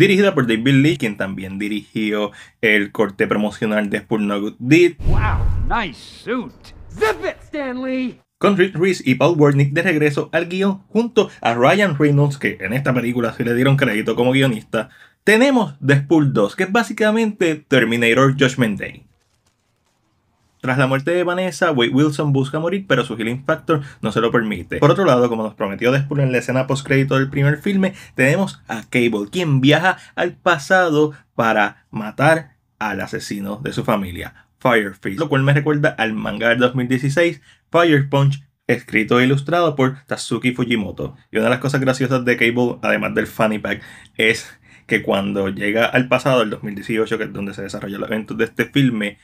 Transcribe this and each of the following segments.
dirigida por David Lee, quien también dirigió el corte promocional de Spur No Good Deed. Wow, nice suit. Zip it, Stanley. Con Rick Reese y Paul Wernick de regreso al guión junto a Ryan Reynolds, que en esta película se le dieron crédito como guionista, tenemos The Spool 2, que es básicamente Terminator Judgment Day. Tras la muerte de Vanessa, Wade Wilson busca morir, pero su healing factor no se lo permite. Por otro lado, como nos prometió Deadpool en la escena post postcrédito del primer filme, tenemos a Cable, quien viaja al pasado para matar al asesino de su familia, Firefield, lo cual me recuerda al manga del 2016, Fire Punch, escrito e ilustrado por Tatsuki Fujimoto. Y una de las cosas graciosas de Cable, además del Funny Pack, es que cuando llega al pasado, el 2018, que es donde se desarrolló el evento de este filme,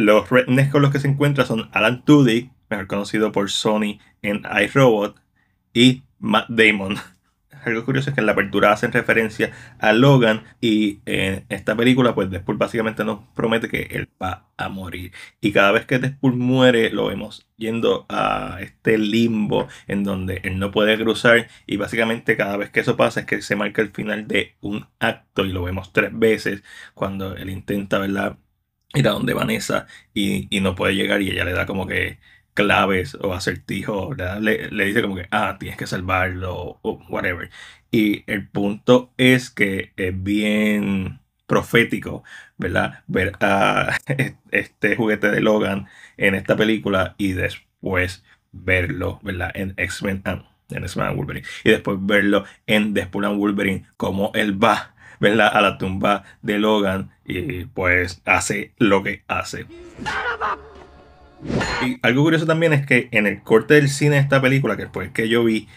los rednecks con los que se encuentra son Alan Tudy, mejor conocido por Sony en iRobot, y Matt Damon. Algo curioso es que en la apertura hacen referencia a Logan y en esta película pues Deadpool básicamente nos promete que él va a morir. Y cada vez que Deadpool muere lo vemos yendo a este limbo en donde él no puede cruzar y básicamente cada vez que eso pasa es que se marca el final de un acto y lo vemos tres veces cuando él intenta, ¿verdad? a donde Vanessa y, y, no puede llegar y ella le da como que claves o acertijos, le, le, dice como que, ah, tienes que salvarlo o whatever. Y el punto es que es bien profético, ¿verdad? Ver a este juguete de Logan en esta película y después verlo, ¿verdad? En X-Men, ah, en X-Men Wolverine. Y después verlo en Deadpool and Wolverine, como él va ¿verdad? a la tumba de Logan y pues hace lo que hace. Y algo curioso también es que en el corte del cine de esta película, que después que yo vi,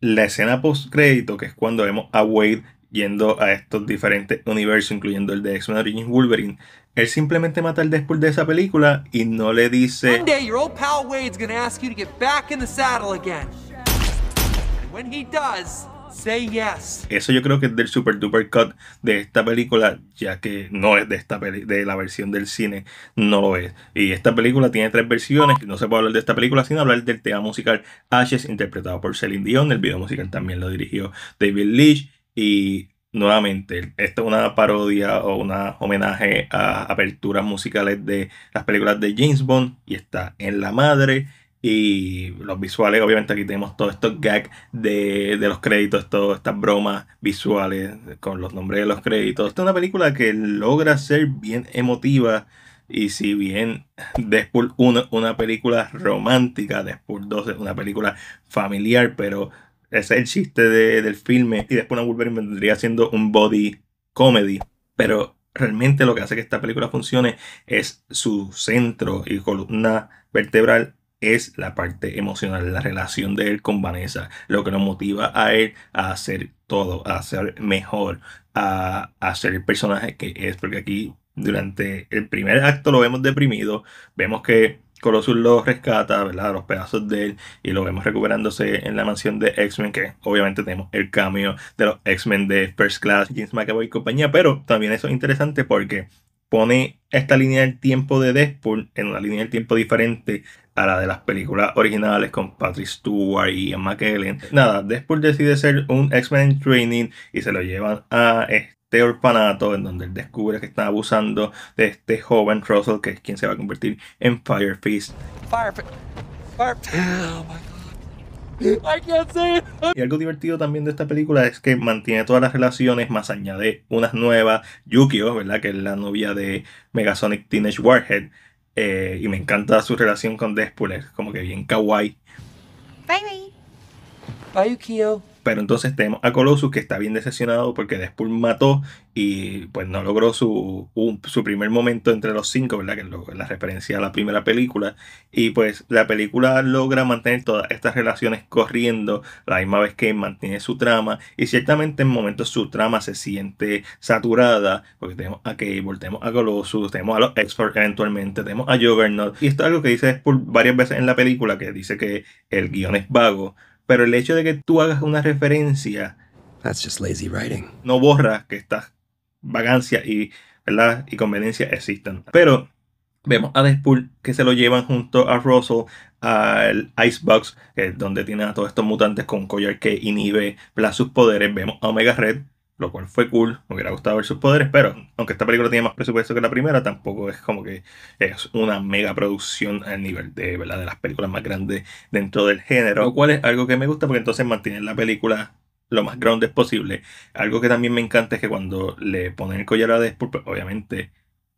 la escena post crédito, que es cuando vemos a Wade yendo a estos diferentes universos, incluyendo el de X-Men Origins Wolverine, él simplemente mata al Deadpool de esa película y no le dice. does. Say yes. Eso yo creo que es del super duper cut de esta película, ya que no es de esta de la versión del cine, no lo es. Y esta película tiene tres versiones, no se puede hablar de esta película sin hablar del tema musical Ashes, interpretado por Celine Dion. El video musical también lo dirigió David Leitch y nuevamente, esta es una parodia o un homenaje a aperturas musicales de las películas de James Bond y está en la madre y los visuales, obviamente aquí tenemos todos estos gags de, los créditos, todas estas bromas visuales con los nombres de los créditos. Esta es una película que logra ser bien emotiva. Y si bien Deadpool 1 es una película romántica, Deadpool 2 es una película familiar, pero ese es el chiste del filme. Y después una Wolverine vendría siendo un body comedy. Pero realmente lo que hace que esta película funcione es su centro y columna vertebral es la parte emocional, la relación de él con Vanessa, lo que lo motiva a él a hacer todo, a hacer mejor, a, ser el personaje que es, porque aquí durante el primer acto lo vemos deprimido, vemos que Colossus lo rescata, ¿verdad? Los pedazos de él y lo vemos recuperándose en la mansión de X-Men, que obviamente tenemos el cambio de los X-Men de First Class, James McAvoy y compañía, pero también eso es interesante porque pone esta línea del tiempo de Deadpool en una línea del tiempo diferente a la de las películas originales con Patrick Stewart y Ian McKellen. Nada, después decide ser un X-Men Training y se lo llevan a este orfanato en donde él descubre que están abusando de este joven Russell que es quien se va a convertir en Fire Fist. oh my I can't say Y algo divertido también de esta película es que mantiene todas las relaciones, más añade unas nuevas. Yukio, ¿verdad? Que es la novia de Megasonic Teenage Warhead eh, y me encanta su relación con Deadpool, es como que bien kawaii. Bye bye. Bye, Ukio. Pero entonces tenemos a Colossus que está bien decepcionado porque Deadpool mató y pues no logró su, su primer momento entre los cinco, ¿verdad? Que es la referencia a la primera película. Y pues la película logra mantener todas estas relaciones corriendo la misma vez que mantiene su trama. Y ciertamente en momentos su trama se siente saturada porque tenemos a Cable, tenemos a Colossus, tenemos a los Experts eventualmente, tenemos a Juggernaut. Y esto es algo que dice Deadpool varias veces en la película que dice que el guión es vago pero el hecho de que tú hagas una referencia. No borra que estas vagancias y, y conveniencias existan. Pero vemos a Deadpool que se lo llevan junto a Russell al Icebox, donde tiene a todos estos mutantes con collar que inhibe sus poderes. Vemos a Omega Red, lo cual fue cool, me hubiera gustado ver sus poderes, pero aunque esta película tiene más presupuesto que la primera, tampoco es como que es una mega producción al nivel de, ¿verdad? de las películas más grandes dentro del género, lo cual es algo que me gusta porque entonces mantienen la película lo más grande posible. Algo que también me encanta es que cuando le ponen el collar a Deadpool, pues, obviamente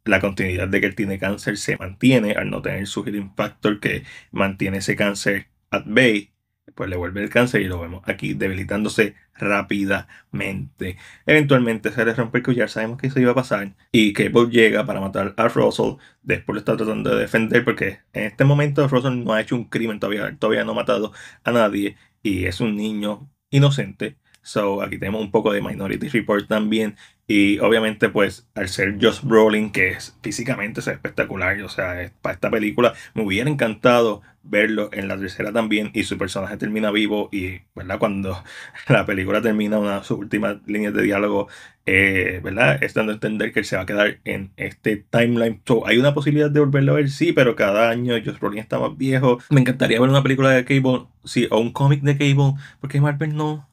la continuidad de que él tiene cáncer se mantiene al no tener su healing factor que mantiene ese cáncer at bay pues le vuelve el cáncer y lo vemos aquí debilitándose rápidamente. Eventualmente se le rompe el collar, sabemos que eso iba a pasar. Y Cable llega para matar a Russell. Después lo está tratando de defender porque en este momento Russell no ha hecho un crimen todavía. Todavía no ha matado a nadie. Y es un niño inocente. So, aquí tenemos un poco de Minority Report también. Y obviamente, pues, al ser Josh Brolin, que es físicamente es espectacular, o sea, para esta película me hubiera encantado verlo en la tercera también. Y su personaje termina vivo. Y, ¿verdad? Cuando la película termina, una de sus últimas líneas de diálogo, eh, ¿verdad? Es dando a entender que él se va a quedar en este timeline. So, hay una posibilidad de volverlo a ver, sí, pero cada año Josh Brolin está más viejo. Me encantaría ver una película de Cable, sí, o un cómic de Cable, porque Marvel no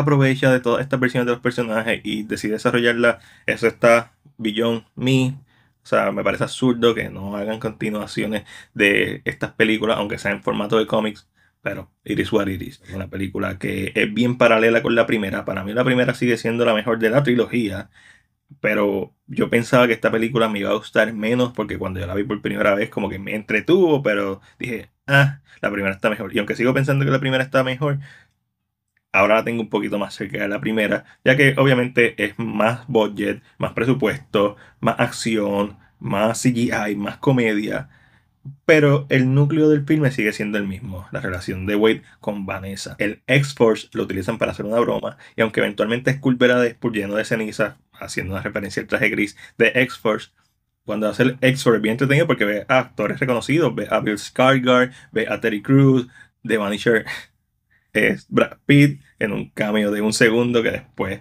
aprovecha de todas estas versiones de los personajes y decide desarrollarla. Eso está Beyond Me. O sea, me parece absurdo que no hagan continuaciones de estas películas, aunque sea en formato de cómics. Pero Iris is what it una película que es bien paralela con la primera. Para mí la primera sigue siendo la mejor de la trilogía. Pero yo pensaba que esta película me iba a gustar menos porque cuando yo la vi por primera vez como que me entretuvo, pero dije, ah, la primera está mejor. Y aunque sigo pensando que la primera está mejor, ahora la tengo un poquito más cerca de la primera, ya que obviamente es más budget, más presupuesto, más acción, más CGI, más comedia. Pero el núcleo del filme sigue siendo el mismo, la relación de Wade con Vanessa. El X-Force lo utilizan para hacer una broma, y aunque eventualmente es después de lleno de ceniza, haciendo una referencia al traje gris de X-Force, cuando hace el X-Force es bien entretenido porque ve a actores reconocidos, ve a Bill Skarsgård, ve a Terry Crews, The Vanisher es Brad Pitt en un cambio de un segundo que después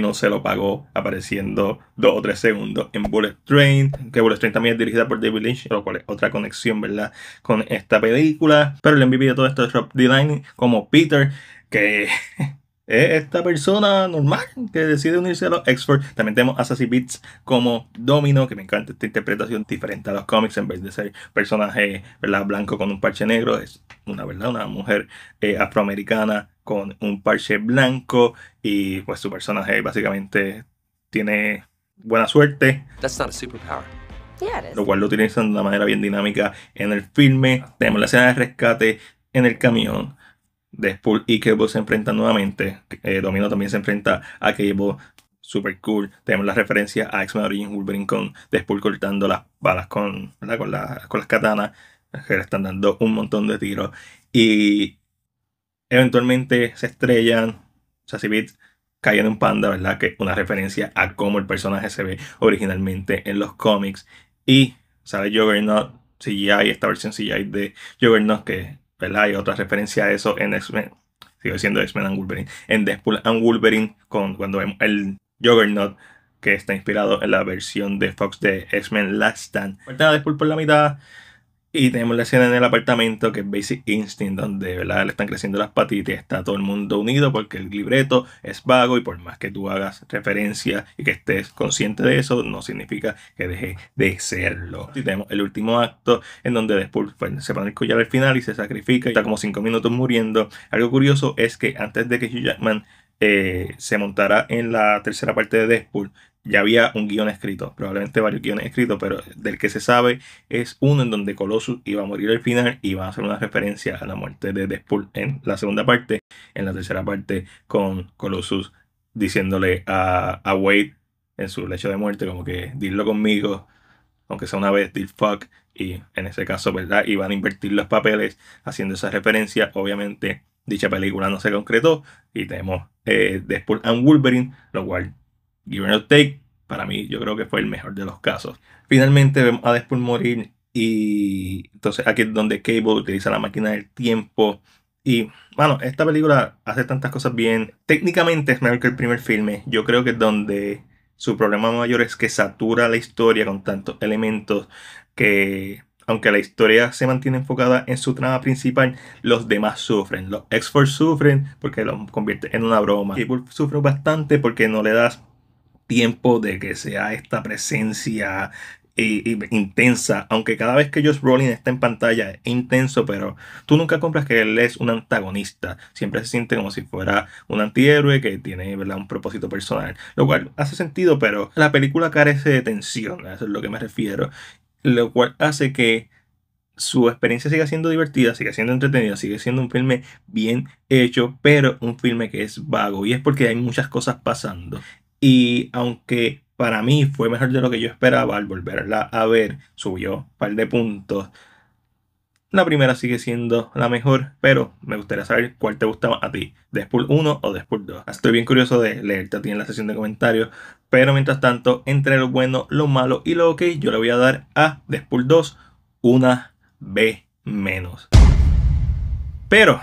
no se lo pagó apareciendo dos o tres segundos en Bullet Train, que Bullet Train también es dirigida por David Lynch, lo cual es otra conexión, ¿verdad? Con esta película. Pero le MVP todo esto es Rob Delaney como Peter, que es esta persona normal que decide unirse a los X-Force. También tenemos Assassin's Beats como Domino, que me encanta esta interpretación diferente a los cómics, en vez de ser personaje ¿verdad? blanco con un parche negro, es una verdad, una mujer eh, afroamericana con un parche blanco y pues su personaje básicamente tiene buena suerte. Lo cual lo utilizan de una manera bien dinámica en el filme. Tenemos la escena de rescate en el camión Deadpool y Cable se enfrentan nuevamente. Eh, Domino también se enfrenta a Cable. Super cool. Tenemos la referencia a X-Men Origin Wolverine con Deadpool cortando las balas con, con, las katanas. Que le están dando un montón de tiros. Y eventualmente se estrellan. Sassy cae en un panda, ¿verdad? Que una referencia a cómo el personaje se ve originalmente en los cómics. Y sale Juggernaut CGI, esta versión CGI de Juggernaut que ¿verdad? Hay otra referencia a eso en X-Men. Sigo siendo X-Men and Wolverine. En Deadpool and Wolverine, con, cuando vemos el Juggernaut, que está inspirado en la versión de Fox de X-Men Last Stand. Deadpool por la mitad y tenemos la escena en el apartamento que es Basic Instinct, donde ¿verdad? le están creciendo las patitas y está todo el mundo unido porque el libreto es vago y por más que tú hagas referencia y que estés consciente de eso, no significa que deje de serlo. Y tenemos el último acto en donde después se pone el collar al final y se sacrifica y está como cinco minutos muriendo. Algo curioso es que antes de que Hugh Jackman eh, se montará en la tercera parte de Deadpool, ya había un guión escrito, probablemente varios guiones escritos, pero del que se sabe es uno en donde Colossus iba a morir al final y va a hacer una referencia a la muerte de Deadpool en la segunda parte, en la tercera parte con Colossus diciéndole a, Wade en su lecho de muerte como que dilo conmigo, aunque sea una vez, dil fuck, y en ese caso, ¿verdad? Y van a invertir los papeles haciendo esa referencia, obviamente Dicha película no se concretó y tenemos eh, Deadpool and Wolverine, lo cual Give or Take, para mí yo creo que fue el mejor de los casos. Finalmente vemos a Deadpool morir y entonces aquí es donde Cable utiliza la máquina del tiempo. Y bueno, esta película hace tantas cosas bien. Técnicamente es mejor que el primer filme. Yo creo que es donde su problema mayor es que satura la historia con tantos elementos que aunque la historia se mantiene enfocada en su trama principal, los demás sufren. Los X-Force sufren porque lo convierte en una broma. Cable sufre bastante porque no le das tiempo de que sea esta presencia eh, eh, intensa, aunque cada vez que Josh Brolin está en pantalla es intenso, pero tú nunca compras que él es un antagonista, siempre se siente como si fuera un antihéroe que tiene ¿verdad? un propósito personal, lo cual hace sentido, pero la película carece de tensión, eso es lo que me refiero, lo cual hace que su experiencia siga siendo divertida, siga siendo entretenida, sigue siendo un filme bien hecho, pero un filme que es vago y es porque hay muchas cosas pasando. Y aunque para mí fue mejor de lo que yo esperaba al volverla a ver, subió un par de puntos, la primera sigue siendo la mejor, pero me gustaría saber cuál te gusta a ti, Deadpool 1 o Deadpool 2. Estoy bien curioso de leerte a ti en la sección de comentarios, pero mientras tanto, entre lo bueno, lo malo y lo ok, yo le voy a dar a Despool 2 una B menos. Pero